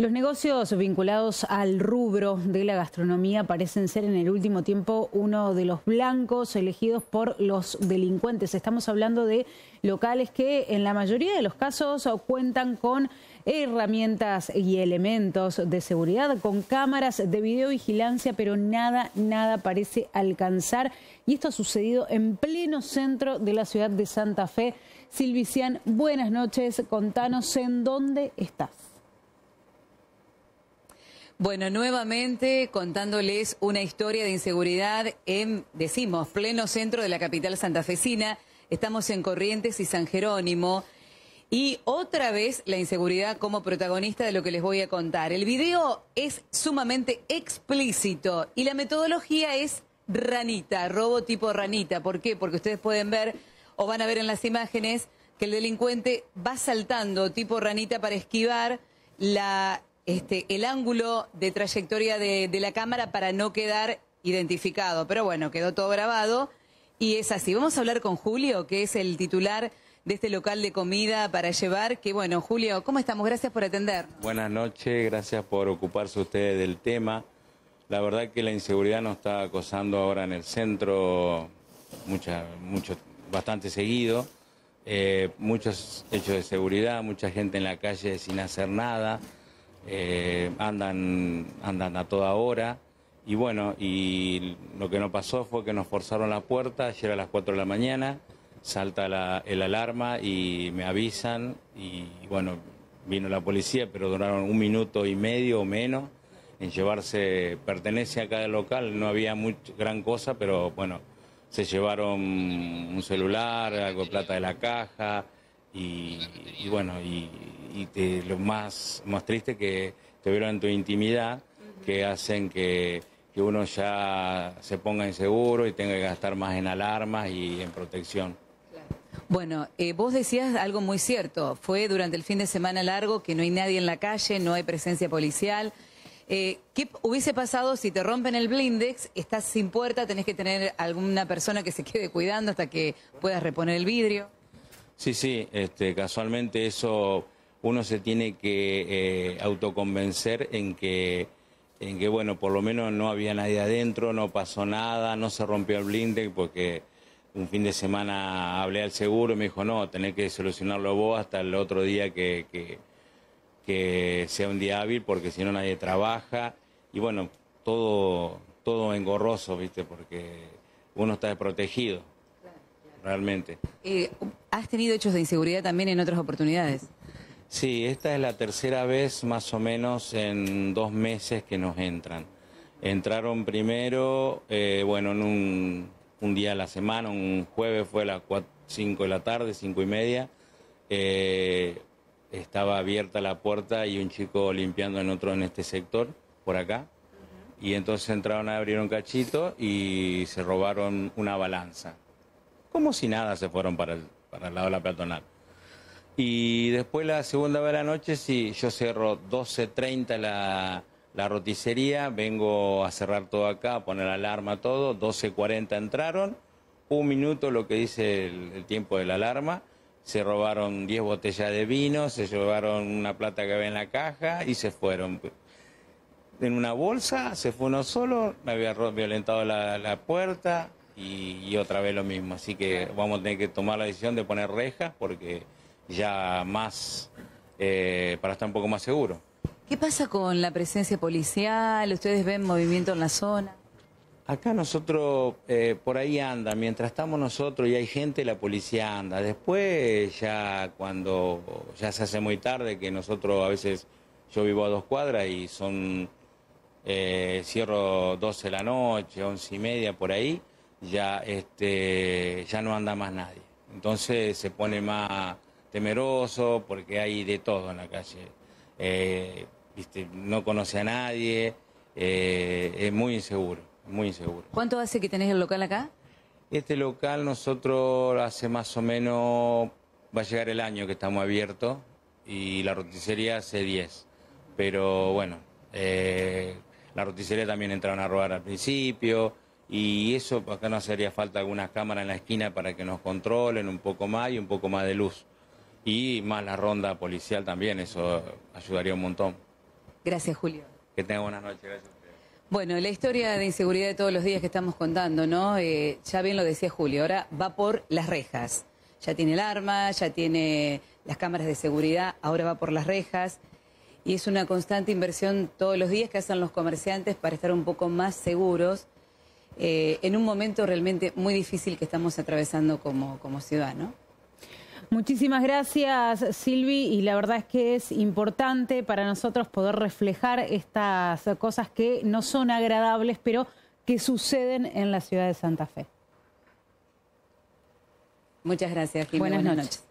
Los negocios vinculados al rubro de la gastronomía parecen ser en el último tiempo uno de los blancos elegidos por los delincuentes. Estamos hablando de locales que en la mayoría de los casos cuentan con herramientas y elementos de seguridad, con cámaras de videovigilancia, pero nada, nada parece alcanzar. Y esto ha sucedido en pleno centro de la ciudad de Santa Fe. Silvician, buenas noches. Contanos en dónde estás. Bueno, nuevamente contándoles una historia de inseguridad en, decimos, pleno centro de la capital santafesina. Estamos en Corrientes y San Jerónimo. Y otra vez la inseguridad como protagonista de lo que les voy a contar. El video es sumamente explícito y la metodología es ranita, robo tipo ranita. ¿Por qué? Porque ustedes pueden ver o van a ver en las imágenes que el delincuente va saltando tipo ranita para esquivar la este, el ángulo de trayectoria de, la cámara para no quedar identificado. Pero bueno, quedó todo grabado y es así. Vamos a hablar con Julio, que es el titular de este local de comida para llevar. Que bueno, Julio, ¿cómo estamos? Gracias por atender. Buenas noches, gracias por ocuparse ustedes del tema. La verdad que la inseguridad nos está acosando ahora en el centro mucho, bastante seguido. Eh, muchos hechos de seguridad, mucha gente en la calle sin hacer nada. Eh, andan, andan a toda hora. Y bueno, y lo que no pasó fue que nos forzaron la puerta ayer a las 4 de la mañana, salta la, el alarma y me avisan y bueno, vino la policía, pero duraron un minuto y medio o menos en llevarse, pertenece a cada local, no había gran cosa, pero bueno, se llevaron un celular, algo de plata de la caja y bueno, y y eh, lo más, más triste que te violan tu intimidad, que hacen que, uno ya se ponga inseguro y tenga que gastar más en alarmas y en protección. Bueno, eh, vos decías algo muy cierto, fue durante el fin de semana largo que no hay nadie en la calle, no hay presencia policial. Eh, ¿Qué hubiese pasado si te rompen el blindex, estás sin puerta, tenés que tener alguna persona que se quede cuidando hasta que puedas reponer el vidrio? Sí, sí, este, casualmente eso uno se tiene que eh, autoconvencer en que, en que, bueno, por lo menos no había nadie adentro, no pasó nada, no se rompió el blinde, porque un fin de semana hablé al seguro y me dijo, no, tenés que solucionarlo vos hasta el otro día que, que, sea un día hábil, porque si no nadie trabaja. Y bueno, todo, todo engorroso, ¿viste? Porque uno está desprotegido, realmente. Eh, ¿Has tenido hechos de inseguridad también en otras oportunidades? Sí, esta es la tercera vez más o menos en dos meses que nos entran. Entraron primero, eh, bueno, en un, día a la semana, un jueves fue a las 5 de la tarde, 5 y media. Eh, estaba abierta la puerta y un chico limpiando en otro en este sector, por acá. Y entonces entraron a abrir un cachito y se robaron una balanza. Como si nada se fueron para para el lado de la peatonal. Y después la segunda vez de la noche, sí, yo cierro 12.30 la, la roticería, vengo a cerrar todo acá, a poner alarma, todo, 12.40 entraron, un minuto lo que dice el, tiempo de la alarma, se robaron 10 botellas de vino, se llevaron una plata que había en la caja y se fueron. En una bolsa, se fue uno solo, me había violentado la, la puerta y otra vez lo mismo. Así que vamos a tener que tomar la decisión de poner rejas porque ya más, eh, para estar un poco más seguro. ¿Qué pasa con la presencia policial? ¿Ustedes ven movimiento en la zona? Acá nosotros, eh, por ahí anda, mientras estamos nosotros y hay gente, la policía anda. Después ya cuando ya se hace muy tarde, que nosotros a veces, yo vivo a dos cuadras y son, eh, cierro 12 de la noche, 11 y media por ahí, ya, este, ya no anda más nadie. Entonces se pone más temeroso porque hay de todo en la calle. Eh, no conoce a nadie, eh, es muy inseguro, muy inseguro. ¿Cuánto hace que tenés el local acá? Este local nosotros hace más o menos, va a llegar el año que estamos abiertos y la roticería hace 10. Pero bueno, eh, la roticería también entraron a robar al principio y eso acá no haría falta algunas cámaras en la esquina para que nos controlen un poco más y un poco más de luz y más la ronda policial también, eso ayudaría un montón. Gracias, Julio. Que tenga buenas noches, gracias. Bueno, la historia de inseguridad de todos los días que estamos contando, ¿no? Eh, ya bien lo decía Julio, ahora va por las rejas. Ya tiene el arma, ya tiene las cámaras de seguridad, ahora va por las rejas. Y es una constante inversión todos los días que hacen los comerciantes para estar un poco más seguros eh, en un momento realmente muy difícil que estamos atravesando como, como ciudad, ¿no? Muchísimas gracias, Silvi, y la verdad es que es importante para nosotros poder reflejar estas cosas que no son agradables, pero que suceden en la ciudad de Santa Fe. Muchas gracias, Buenas, noches.